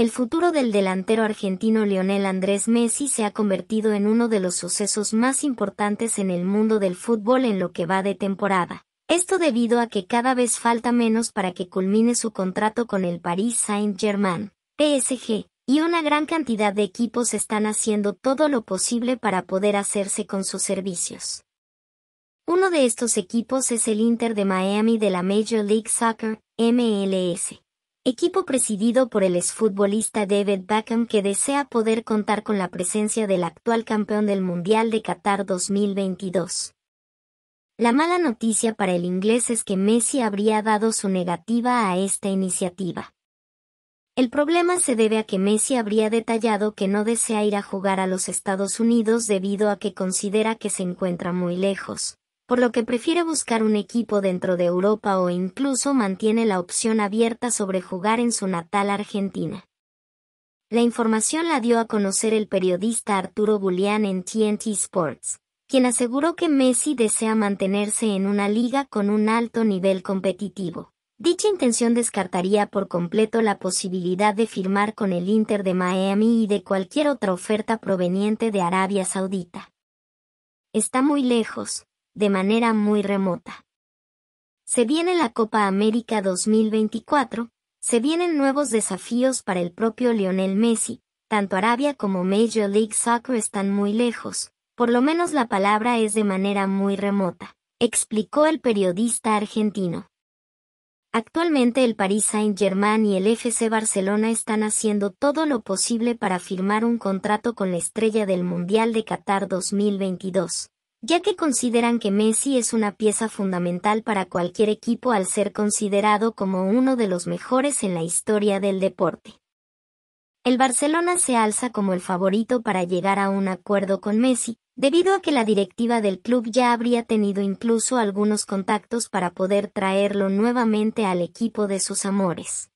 El futuro del delantero argentino Lionel Andrés Messi se ha convertido en uno de los sucesos más importantes en el mundo del fútbol en lo que va de temporada. Esto debido a que cada vez falta menos para que culmine su contrato con el Paris Saint-Germain, PSG, y una gran cantidad de equipos están haciendo todo lo posible para poder hacerse con sus servicios. Uno de estos equipos es el Inter de Miami de la Major League Soccer, MLS Equipo presidido por el exfutbolista David Beckham que desea poder contar con la presencia del actual campeón del Mundial de Qatar 2022. La mala noticia para el inglés es que Messi habría dado su negativa a esta iniciativa. El problema se debe a que Messi habría detallado que no desea ir a jugar a los Estados Unidos debido a que considera que se encuentra muy lejos, por lo que prefiere buscar un equipo dentro de Europa o incluso mantiene la opción abierta sobre jugar en su natal Argentina. La información la dio a conocer el periodista Arturo Gulián en TNT Sports, quien aseguró que Messi desea mantenerse en una liga con un alto nivel competitivo. Dicha intención descartaría por completo la posibilidad de firmar con el Inter de Miami y de cualquier otra oferta proveniente de Arabia Saudita. Está muy lejos, de manera muy remota. Se viene la Copa América 2024, se vienen nuevos desafíos para el propio Lionel Messi, tanto Arabia como Major League Soccer están muy lejos, por lo menos la palabra es de manera muy remota, explicó el periodista argentino. Actualmente el Paris Saint-Germain y el FC Barcelona están haciendo todo lo posible para firmar un contrato con la estrella del Mundial de Qatar 2022 ya que consideran que Messi es una pieza fundamental para cualquier equipo al ser considerado como uno de los mejores en la historia del deporte. El Barcelona se alza como el favorito para llegar a un acuerdo con Messi, debido a que la directiva del club ya habría tenido incluso algunos contactos para poder traerlo nuevamente al equipo de sus amores.